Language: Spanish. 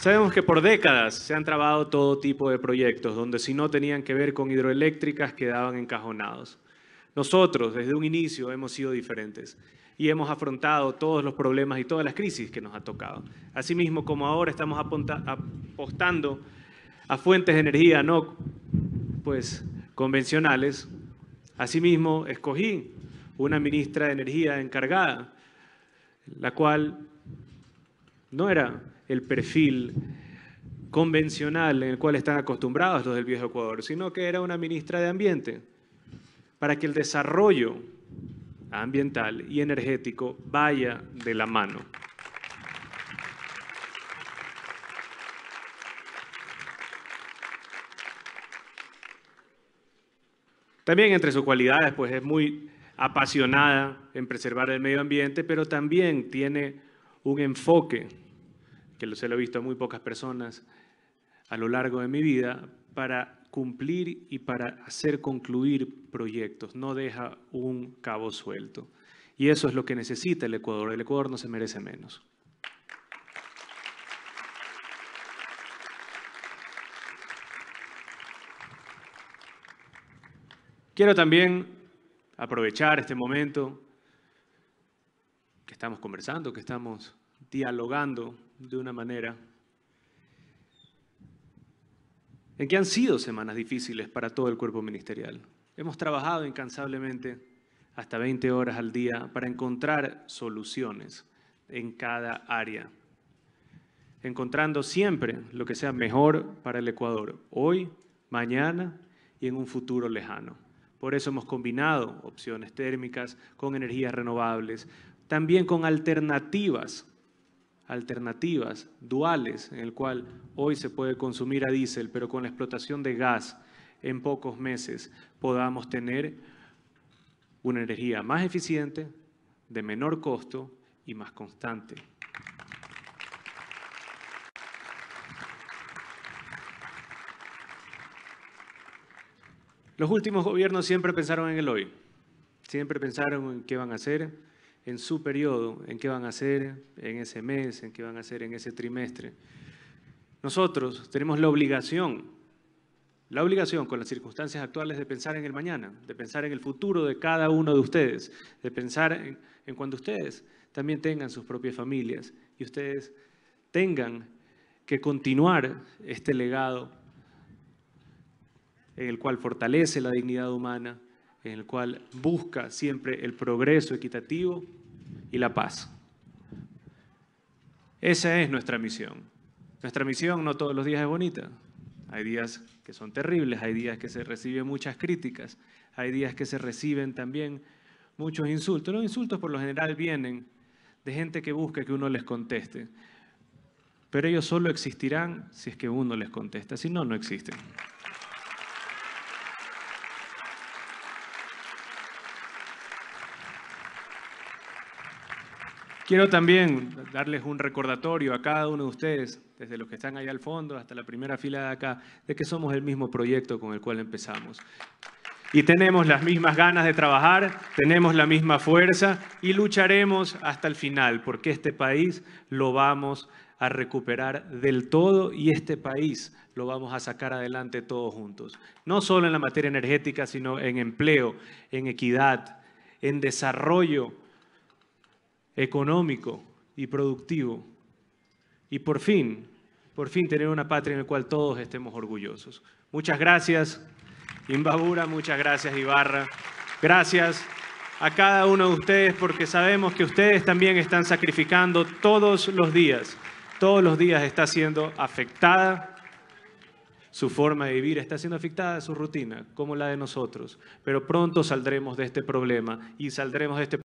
Sabemos que por décadas se han trabado todo tipo de proyectos donde si no tenían que ver con hidroeléctricas quedaban encajonados. Nosotros desde un inicio hemos sido diferentes y hemos afrontado todos los problemas y todas las crisis que nos ha tocado. Asimismo, como ahora estamos apostando a fuentes de energía no pues, convencionales, asimismo escogí una ministra de Energía encargada, la cual no era el perfil convencional en el cual están acostumbrados los del viejo Ecuador, sino que era una ministra de Ambiente, para que el desarrollo ambiental y energético vaya de la mano. También entre sus cualidades, pues es muy apasionada en preservar el medio ambiente, pero también tiene un enfoque que se lo he visto a muy pocas personas a lo largo de mi vida, para cumplir y para hacer concluir proyectos. No deja un cabo suelto. Y eso es lo que necesita el Ecuador. El Ecuador no se merece menos. Quiero también aprovechar este momento que estamos conversando, que estamos dialogando de una manera en que han sido semanas difíciles para todo el cuerpo ministerial. Hemos trabajado incansablemente hasta 20 horas al día para encontrar soluciones en cada área, encontrando siempre lo que sea mejor para el Ecuador, hoy, mañana y en un futuro lejano. Por eso hemos combinado opciones térmicas con energías renovables, también con alternativas alternativas, duales, en el cual hoy se puede consumir a diésel, pero con la explotación de gas en pocos meses podamos tener una energía más eficiente, de menor costo y más constante. Los últimos gobiernos siempre pensaron en el hoy, siempre pensaron en qué van a hacer, en su periodo, en qué van a hacer en ese mes, en qué van a hacer en ese trimestre. Nosotros tenemos la obligación, la obligación con las circunstancias actuales de pensar en el mañana, de pensar en el futuro de cada uno de ustedes, de pensar en, cuando ustedes también tengan sus propias familias y ustedes tengan que continuar este legado en el cual fortalece la dignidad humana, en el cual busca siempre el progreso equitativo y la paz. Esa es nuestra misión. Nuestra misión no todos los días es bonita. Hay días que son terribles, hay días que se reciben muchas críticas, hay días que se reciben también muchos insultos. Los insultos por lo general vienen de gente que busca que uno les conteste. Pero ellos solo existirán si es que uno les contesta, si no, no existen. Quiero también darles un recordatorio a cada uno de ustedes, desde los que están ahí al fondo hasta la primera fila de acá, de que somos el mismo proyecto con el cual empezamos. Y tenemos las mismas ganas de trabajar, tenemos la misma fuerza y lucharemos hasta el final, porque este país lo vamos a recuperar del todo y este país lo vamos a sacar adelante todos juntos. No solo en la materia energética, sino en empleo, en equidad, en desarrollo económico y productivo. Y por fin, por fin tener una patria en la cual todos estemos orgullosos. Muchas gracias, Imbabura, muchas gracias, Ibarra. Gracias a cada uno de ustedes porque sabemos que ustedes también están sacrificando todos los días. Todos los días está siendo afectada su forma de vivir, está siendo afectada su rutina, como la de nosotros. Pero pronto saldremos de este problema y saldremos de este